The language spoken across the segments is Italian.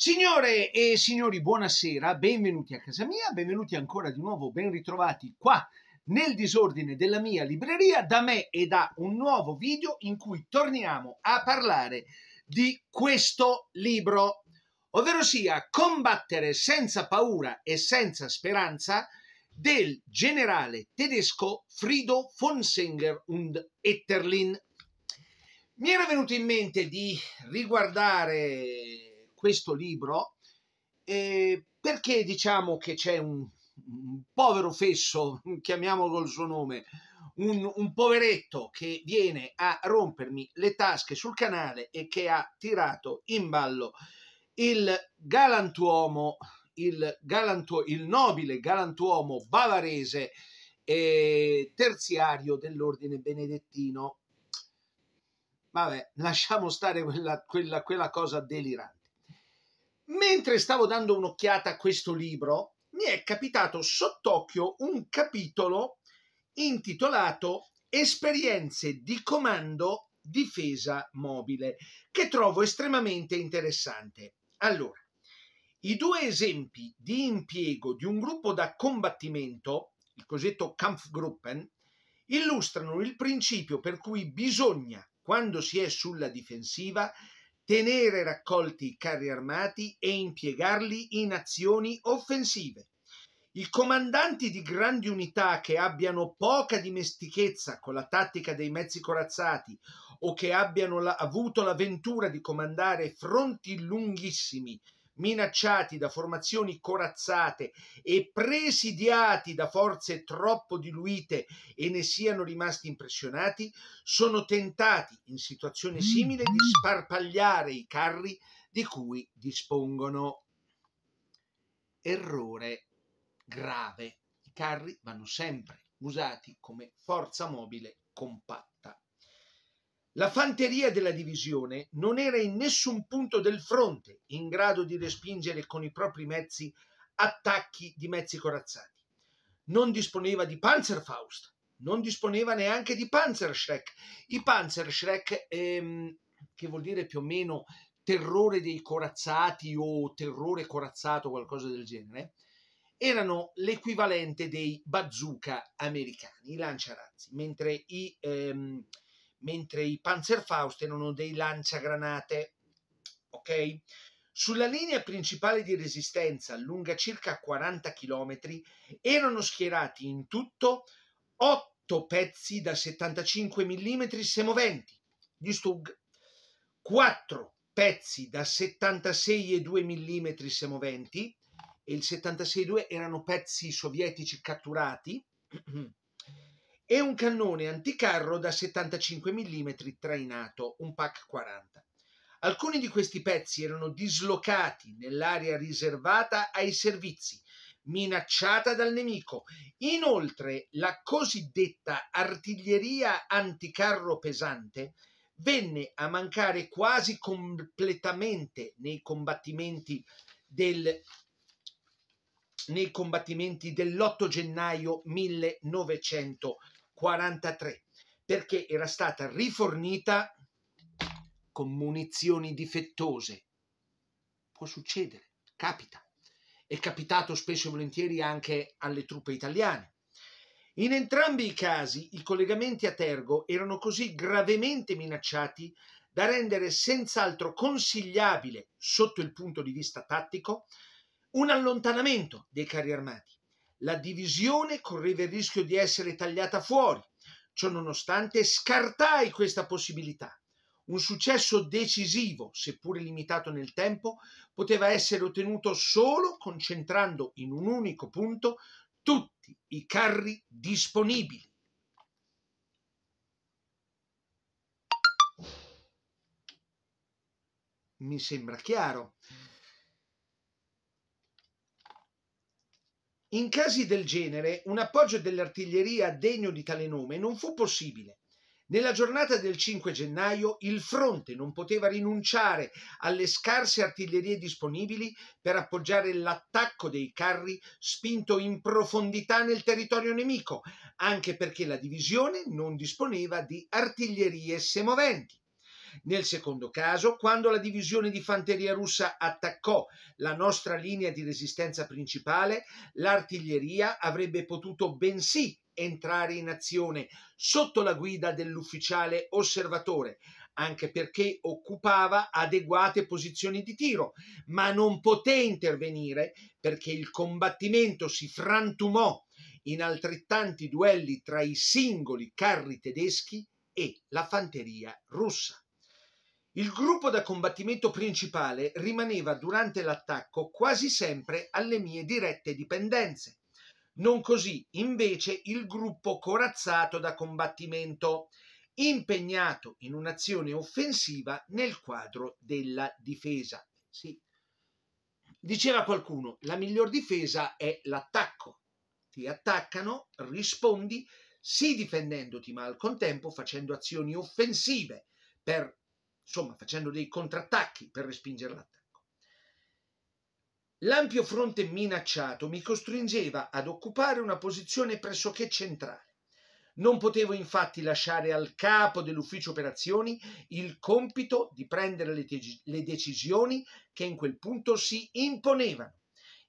Signore e signori, buonasera, benvenuti a casa mia, benvenuti ancora di nuovo, ben ritrovati qua nel disordine della mia libreria da me e da un nuovo video in cui torniamo a parlare di questo libro, ovvero sia Combattere senza paura e senza speranza del generale tedesco Frido von Senger und Etterlin. Mi era venuto in mente di riguardare questo libro eh, perché diciamo che c'è un, un, povero fesso, chiamiamolo col suo nome, un, un poveretto che viene a rompermi le tasche sul canale e che ha tirato in ballo il galantuomo, il, galantuo, il nobile galantuomo bavarese eh, terziario dell'ordine benedettino. Vabbè, lasciamo stare quella, quella, quella cosa delirante. Mentre stavo dando un'occhiata a questo libro, mi è capitato sott'occhio un capitolo intitolato Esperienze di comando difesa mobile, che trovo estremamente interessante. Allora, i due esempi di impiego di un gruppo da combattimento, il cosiddetto Kampfgruppen, illustrano il principio per cui bisogna, quando si è sulla difensiva, tenere raccolti i carri armati e impiegarli in azioni offensive. I comandanti di grandi unità che abbiano poca dimestichezza con la tattica dei mezzi corazzati o che abbiano la, avuto la ventura di comandare fronti lunghissimi minacciati da formazioni corazzate e presidiati da forze troppo diluite e ne siano rimasti impressionati, sono tentati in situazione simile di sparpagliare i carri di cui dispongono. Errore grave. I carri vanno sempre usati come forza mobile compatta. La fanteria della divisione non era in nessun punto del fronte in grado di respingere con i propri mezzi attacchi di mezzi corazzati. Non disponeva di Panzerfaust, non disponeva neanche di Panzerschreck. I Panzerschreck, ehm, che vuol dire più o meno terrore dei corazzati o terrore corazzato, qualcosa del genere, erano l'equivalente dei bazooka americani, i lanciarazzi, mentre i... Ehm, mentre i Panzerfaust erano dei lanciagranate. Ok? Sulla linea principale di resistenza, lunga circa 40 km, erano schierati in tutto 8 pezzi da 75 mm semoventi di Stug, 4 pezzi da 76,2 mm semoventi e il 76,2 erano pezzi sovietici catturati e un cannone anticarro da 75 mm trainato, un PAC 40. Alcuni di questi pezzi erano dislocati nell'area riservata ai servizi, minacciata dal nemico. Inoltre, la cosiddetta artiglieria anticarro pesante venne a mancare quasi completamente nei combattimenti del nei combattimenti dell'8 gennaio 1914. 43 perché era stata rifornita con munizioni difettose. Può succedere, capita. È capitato spesso e volentieri anche alle truppe italiane. In entrambi i casi i collegamenti a Tergo erano così gravemente minacciati da rendere senz'altro consigliabile, sotto il punto di vista tattico, un allontanamento dei carri armati la divisione correva il rischio di essere tagliata fuori. Ciononostante scartai questa possibilità. Un successo decisivo, seppure limitato nel tempo, poteva essere ottenuto solo concentrando in un unico punto tutti i carri disponibili. Mi sembra chiaro. In casi del genere, un appoggio dell'artiglieria degno di tale nome non fu possibile. Nella giornata del 5 gennaio il fronte non poteva rinunciare alle scarse artiglierie disponibili per appoggiare l'attacco dei carri spinto in profondità nel territorio nemico, anche perché la divisione non disponeva di artiglierie semoventi. Nel secondo caso, quando la divisione di fanteria russa attaccò la nostra linea di resistenza principale, l'artiglieria avrebbe potuto bensì entrare in azione sotto la guida dell'ufficiale osservatore, anche perché occupava adeguate posizioni di tiro, ma non poté intervenire perché il combattimento si frantumò in altrettanti duelli tra i singoli carri tedeschi e la fanteria russa. Il gruppo da combattimento principale rimaneva durante l'attacco quasi sempre alle mie dirette dipendenze. Non così, invece, il gruppo corazzato da combattimento, impegnato in un'azione offensiva nel quadro della difesa. Sì. Diceva qualcuno, la miglior difesa è l'attacco. Ti attaccano, rispondi, sì difendendoti, ma al contempo facendo azioni offensive per insomma facendo dei contrattacchi per respingere l'attacco. L'ampio fronte minacciato mi costringeva ad occupare una posizione pressoché centrale. Non potevo infatti lasciare al capo dell'ufficio operazioni il compito di prendere le, le, decisioni che in quel punto si imponevano.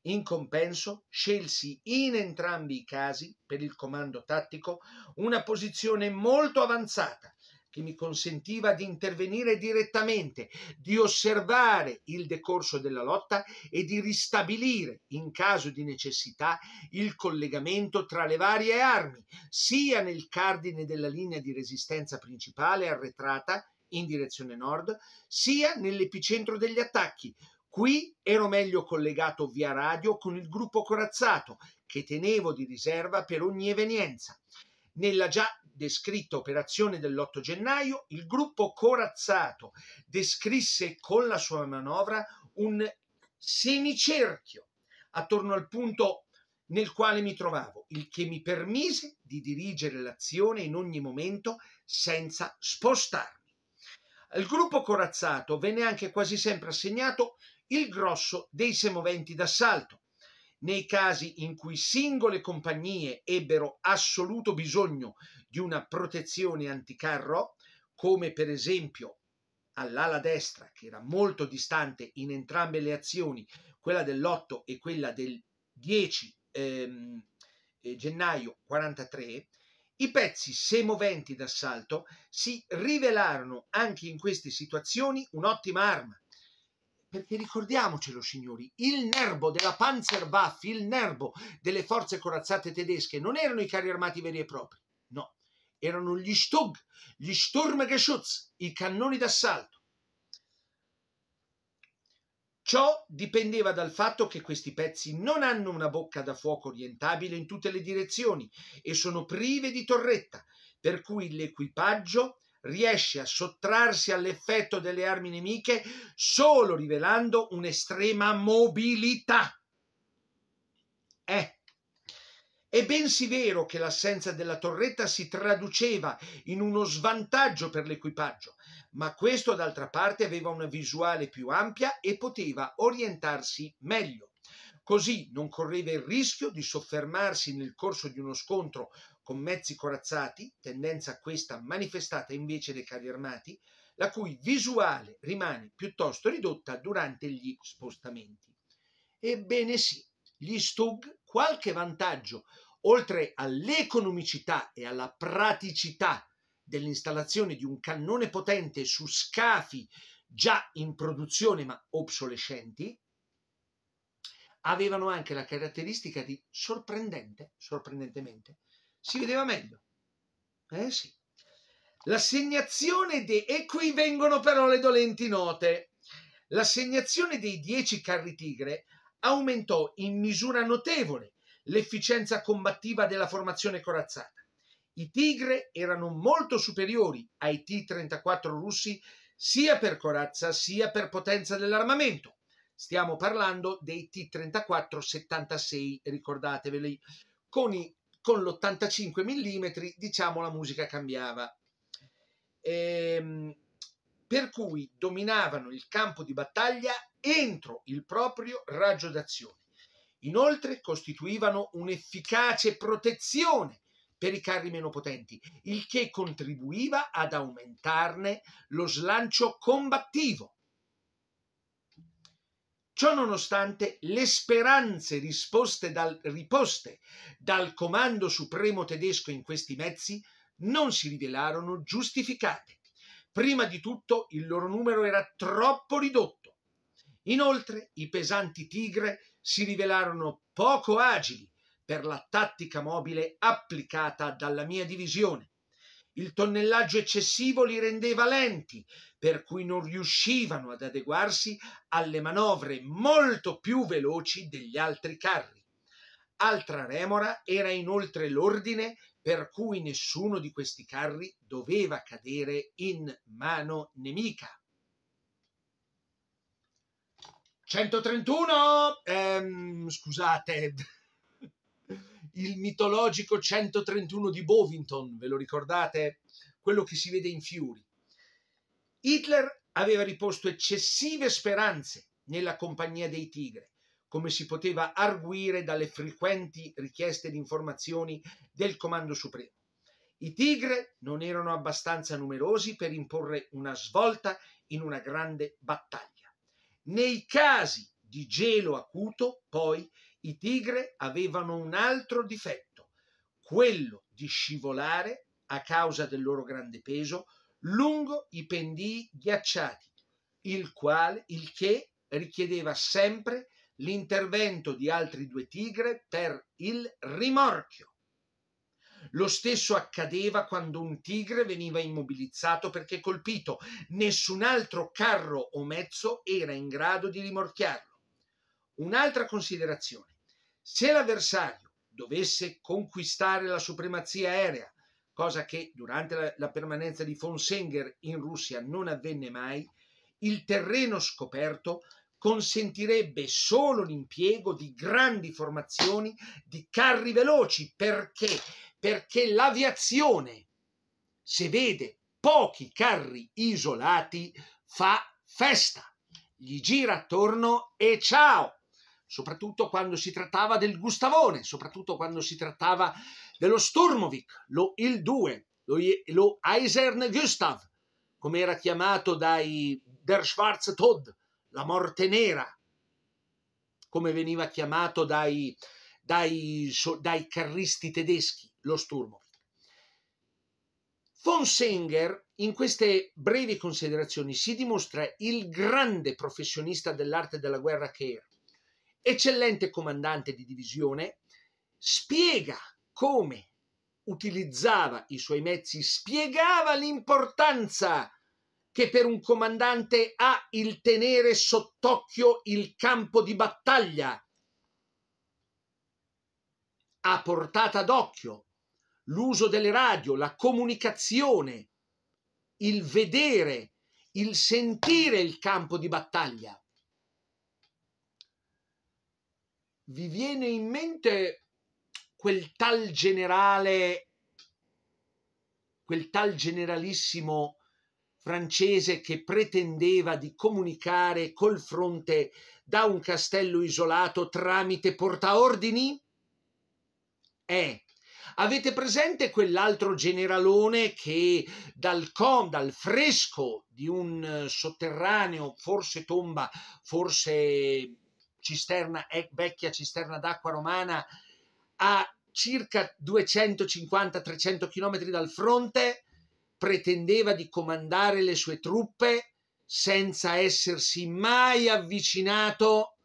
In compenso scelsi in entrambi i casi, per il comando tattico, una posizione molto avanzata, che mi consentiva di intervenire direttamente, di osservare il decorso della lotta e di ristabilire, in caso di necessità, il collegamento tra le varie armi, sia nel cardine della linea di resistenza principale arretrata in direzione nord, sia nell'epicentro degli attacchi. Qui ero meglio collegato via radio con il gruppo corazzato, che tenevo di riserva per ogni evenienza. Nella già descritta operazione dell'8 gennaio, il gruppo corazzato descrisse con la sua manovra un semicerchio attorno al punto nel quale mi trovavo, il che mi permise di dirigere l'azione in ogni momento senza spostarmi. Al gruppo corazzato venne anche quasi sempre assegnato il grosso dei semoventi d'assalto, nei casi in cui singole compagnie ebbero assoluto bisogno di una protezione anticarro, come per esempio all'ala destra, che era molto distante in entrambe le azioni, quella dell'8 e quella del 10 ehm, eh, gennaio 43, i pezzi semoventi d'assalto si rivelarono anche in queste situazioni un'ottima arma perché ricordiamocelo, signori, il nervo della Panzerwaffe, il nervo delle forze corazzate tedesche, non erano i carri armati veri e propri, no, erano gli Stug, gli Sturmgeschütz, i cannoni d'assalto. Ciò dipendeva dal fatto che questi pezzi non hanno una bocca da fuoco orientabile in tutte le direzioni e sono prive di torretta, per cui l'equipaggio riesce a sottrarsi all'effetto delle armi nemiche solo rivelando un'estrema mobilità. Eh. È bensì vero che l'assenza della torretta si traduceva in uno svantaggio per l'equipaggio, ma questo d'altra parte aveva una visuale più ampia e poteva orientarsi meglio. Così non correva il rischio di soffermarsi nel corso di uno scontro con mezzi corazzati, tendenza questa manifestata invece dai carri armati, la cui visuale rimane piuttosto ridotta durante gli spostamenti. Ebbene sì, gli Stug qualche vantaggio, oltre all'economicità e alla praticità dell'installazione di un cannone potente su scafi già in produzione ma obsolescenti, avevano anche la caratteristica di sorprendente, sorprendentemente, si vedeva meglio. Eh sì. L'assegnazione dei... E qui vengono però le dolenti note. L'assegnazione dei 10 carri tigre aumentò in misura notevole l'efficienza combattiva della formazione corazzata. I tigre erano molto superiori ai T-34 russi sia per corazza sia per potenza dell'armamento. Stiamo parlando dei T-34-76, ricordateveli, con i con l'85 mm diciamo la musica cambiava. Ehm, per cui dominavano il campo di battaglia entro il proprio raggio d'azione. Inoltre costituivano un'efficace protezione per i carri meno potenti, il che contribuiva ad aumentarne lo slancio combattivo. Ciononostante, le speranze dal, riposte dal comando supremo tedesco in questi mezzi non si rivelarono giustificate. Prima di tutto il loro numero era troppo ridotto. Inoltre i pesanti Tigre si rivelarono poco agili per la tattica mobile applicata dalla mia divisione il tonnellaggio eccessivo li rendeva lenti, per cui non riuscivano ad adeguarsi alle manovre molto più veloci degli altri carri. Altra remora era inoltre l'ordine per cui nessuno di questi carri doveva cadere in mano nemica. 131! Ehm, scusate il mitologico 131 di Bovington, ve lo ricordate? Quello che si vede in Fiori. Hitler aveva riposto eccessive speranze nella compagnia dei tigre, come si poteva arguire dalle frequenti richieste di informazioni del Comando Supremo. I tigre non erano abbastanza numerosi per imporre una svolta in una grande battaglia. Nei casi di gelo acuto, poi, i tigre avevano un altro difetto, quello di scivolare, a causa del loro grande peso, lungo i pendii ghiacciati, il, quale, il che richiedeva sempre l'intervento di altri due tigre per il rimorchio. Lo stesso accadeva quando un tigre veniva immobilizzato perché colpito. Nessun altro carro o mezzo era in grado di rimorchiarlo. Un'altra considerazione. Se l'avversario dovesse conquistare la supremazia aerea, cosa che durante la, la permanenza di Fonsenger in Russia non avvenne mai, il terreno scoperto consentirebbe solo l'impiego di grandi formazioni di carri veloci. Perché? Perché l'aviazione, se vede pochi carri isolati, fa festa, gli gira attorno e ciao! soprattutto quando si trattava del Gustavone, soprattutto quando si trattava dello Sturmovik, lo Il 2, lo, lo Eisern Gustav, come era chiamato dai Der Schwarze Tod, la morte nera, come veniva chiamato dai, dai, dai carristi tedeschi, lo Sturmovik. Von Senger in queste brevi considerazioni si dimostra il grande professionista dell'arte della guerra che era eccellente comandante di divisione, spiega come utilizzava i suoi mezzi, spiegava l'importanza che per un comandante ha il tenere sott'occhio il campo di battaglia a portata d'occhio, l'uso delle radio, la comunicazione, il vedere, il sentire il campo di battaglia. vi viene in mente quel tal generale, quel tal generalissimo francese che pretendeva di comunicare col fronte da un castello isolato tramite portaordini? Eh, Avete presente quell'altro generalone che dal, com, dal fresco di un eh, sotterraneo, forse tomba, forse cisterna, eh, vecchia cisterna d'acqua romana a circa 250-300 km dal fronte, pretendeva di comandare le sue truppe senza essersi mai avvicinato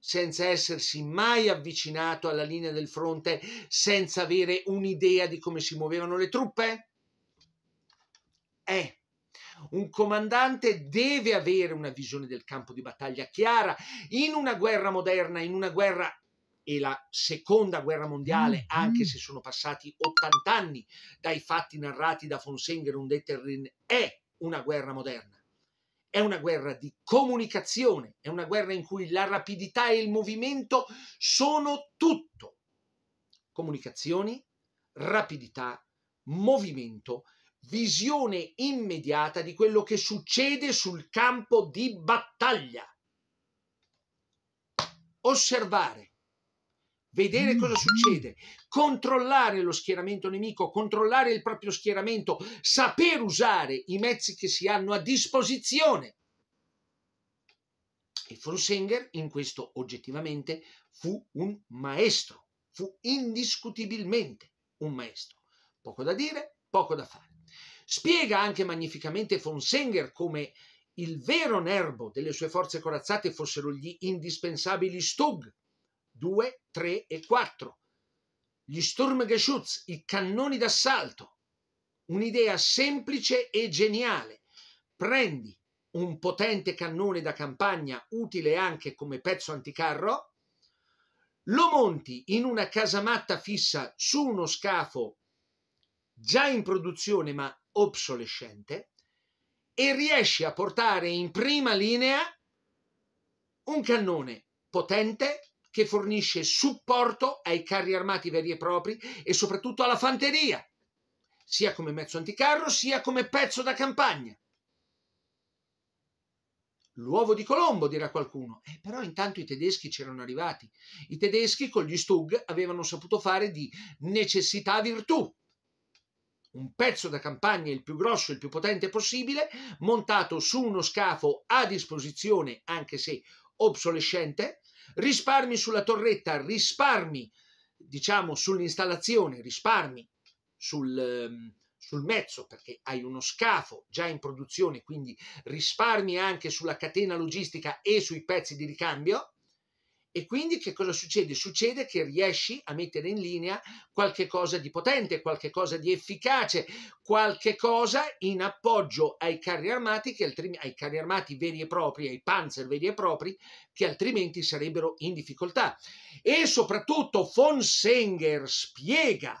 senza essersi mai avvicinato alla linea del fronte, senza avere un'idea di come si muovevano le truppe? Eh, un comandante deve avere una visione del campo di battaglia chiara. In una guerra moderna, in una guerra e la seconda guerra mondiale, mm, anche mm. se sono passati 80 anni dai fatti narrati da von Sengerun-Detterlin, è una guerra moderna. È una guerra di comunicazione, è una guerra in cui la rapidità e il movimento sono tutto. Comunicazioni, rapidità, movimento visione immediata di quello che succede sul campo di battaglia. Osservare, vedere cosa succede, controllare lo schieramento nemico, controllare il proprio schieramento, saper usare i mezzi che si hanno a disposizione. E Frusinger in questo oggettivamente fu un maestro, fu indiscutibilmente un maestro. Poco da dire, poco da fare. Spiega anche magnificamente Fonsenger come il vero nervo delle sue forze corazzate fossero gli indispensabili Stug 2, 3 e 4, gli Sturmgeschütz, i cannoni d'assalto. Un'idea semplice e geniale. Prendi un potente cannone da campagna utile anche come pezzo anticarro, lo monti in una casamatta fissa su uno scafo già in produzione ma obsolescente e riesci a portare in prima linea un cannone potente che fornisce supporto ai carri armati veri e propri e soprattutto alla fanteria, sia come mezzo anticarro sia come pezzo da campagna. L'uovo di Colombo, dirà qualcuno. Eh, però intanto i tedeschi c'erano arrivati. I tedeschi con gli Stug avevano saputo fare di necessità virtù un pezzo da campagna il più grosso e il più potente possibile, montato su uno scafo a disposizione, anche se obsolescente, risparmi sulla torretta, risparmi diciamo sull'installazione, risparmi sul, ehm, sul mezzo perché hai uno scafo già in produzione, quindi risparmi anche sulla catena logistica e sui pezzi di ricambio e quindi che cosa succede? Succede che riesci a mettere in linea qualche cosa di potente, qualche cosa di efficace, qualche cosa in appoggio ai carri armati, ai carri armati veri e propri, ai panzer veri e propri, che altrimenti sarebbero in difficoltà. E soprattutto von Senger spiega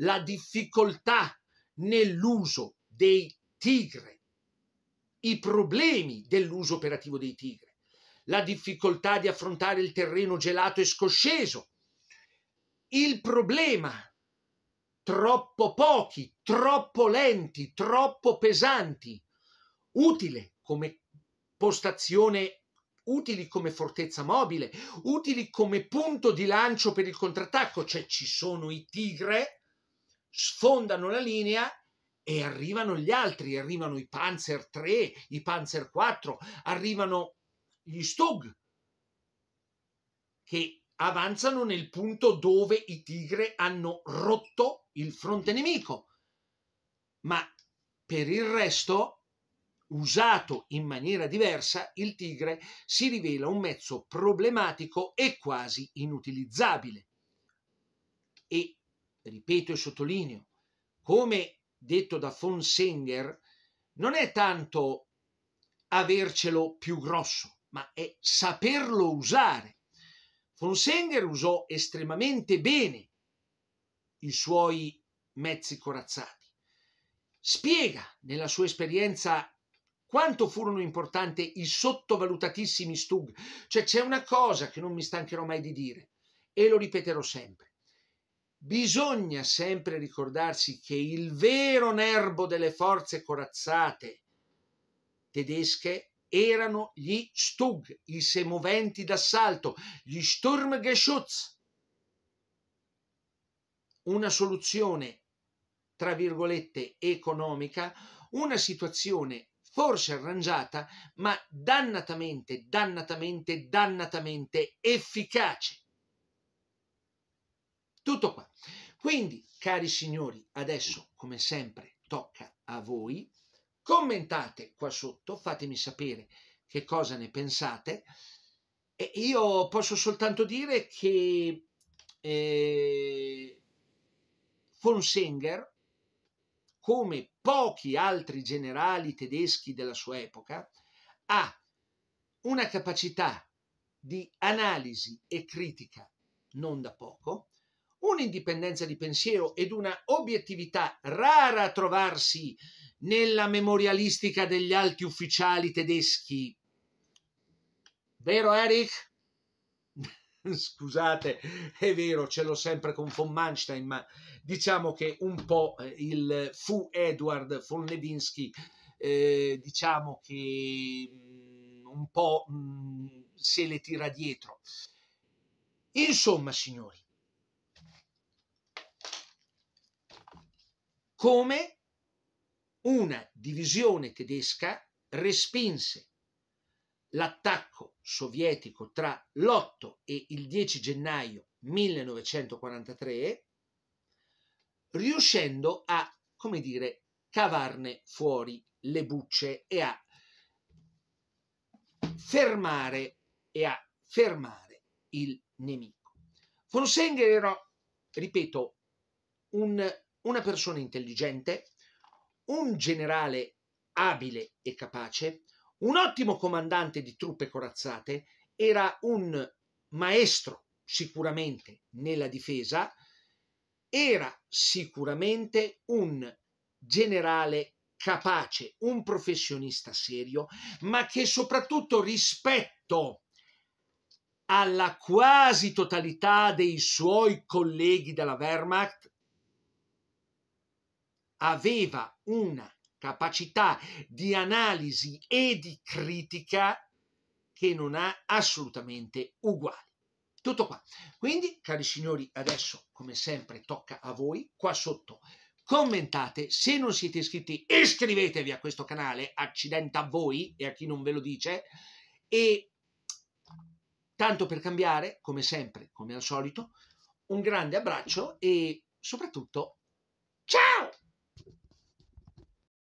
la difficoltà nell'uso dei tigre, i problemi dell'uso operativo dei tigre la difficoltà di affrontare il terreno gelato e scosceso, il problema troppo pochi, troppo lenti, troppo pesanti, utile come postazione, utili come fortezza mobile, utili come punto di lancio per il contrattacco, cioè ci sono i tigre, sfondano la linea e arrivano gli altri, arrivano i Panzer 3, i Panzer 4, arrivano gli Stog, che avanzano nel punto dove i Tigre hanno rotto il fronte nemico. Ma per il resto, usato in maniera diversa, il Tigre si rivela un mezzo problematico e quasi inutilizzabile. E, ripeto e sottolineo, come detto da Fonsenger, non è tanto avercelo più grosso, ma è saperlo usare. Fonsenger usò estremamente bene i suoi mezzi corazzati. Spiega nella sua esperienza quanto furono importanti i sottovalutatissimi Stug. Cioè c'è una cosa che non mi stancherò mai di dire e lo ripeterò sempre. Bisogna sempre ricordarsi che il vero nervo delle forze corazzate tedesche erano gli Stug, i semoventi d'assalto, gli Sturmgeschutz. Una soluzione, tra virgolette, economica, una situazione forse arrangiata, ma dannatamente, dannatamente, dannatamente efficace. Tutto qua. Quindi, cari signori, adesso, come sempre, tocca a voi Commentate qua sotto, fatemi sapere che cosa ne pensate. E io posso soltanto dire che eh, Fonsenger, come pochi altri generali tedeschi della sua epoca, ha una capacità di analisi e critica non da poco, un'indipendenza di pensiero ed una obiettività rara a trovarsi nella memorialistica degli alti ufficiali tedeschi. Vero Eric? Scusate, è vero, ce l'ho sempre con von Manstein, ma diciamo che un po' eh, il fu Edward von Ledinsky, eh, diciamo che mm, un po' mh, mm, se le tira dietro. Insomma, signori, come una divisione tedesca respinse l'attacco sovietico tra l'8 e il 10 gennaio 1943, riuscendo a, come dire, cavarne fuori le bucce e a fermare, e a fermare il nemico. Von Senger era, ripeto, un, una persona intelligente, un generale abile e capace, un ottimo comandante di truppe corazzate, era un maestro sicuramente nella difesa, era sicuramente un generale capace, un professionista serio, ma che soprattutto rispetto alla quasi totalità dei suoi colleghi della Wehrmacht aveva una capacità di analisi e di critica che non ha assolutamente uguali. Tutto qua. Quindi, cari signori, adesso come sempre tocca a voi qua sotto. Commentate, se non siete iscritti iscrivetevi a questo canale, accidenta a voi e a chi non ve lo dice e tanto per cambiare, come sempre, come al solito, un grande abbraccio e soprattutto ciao!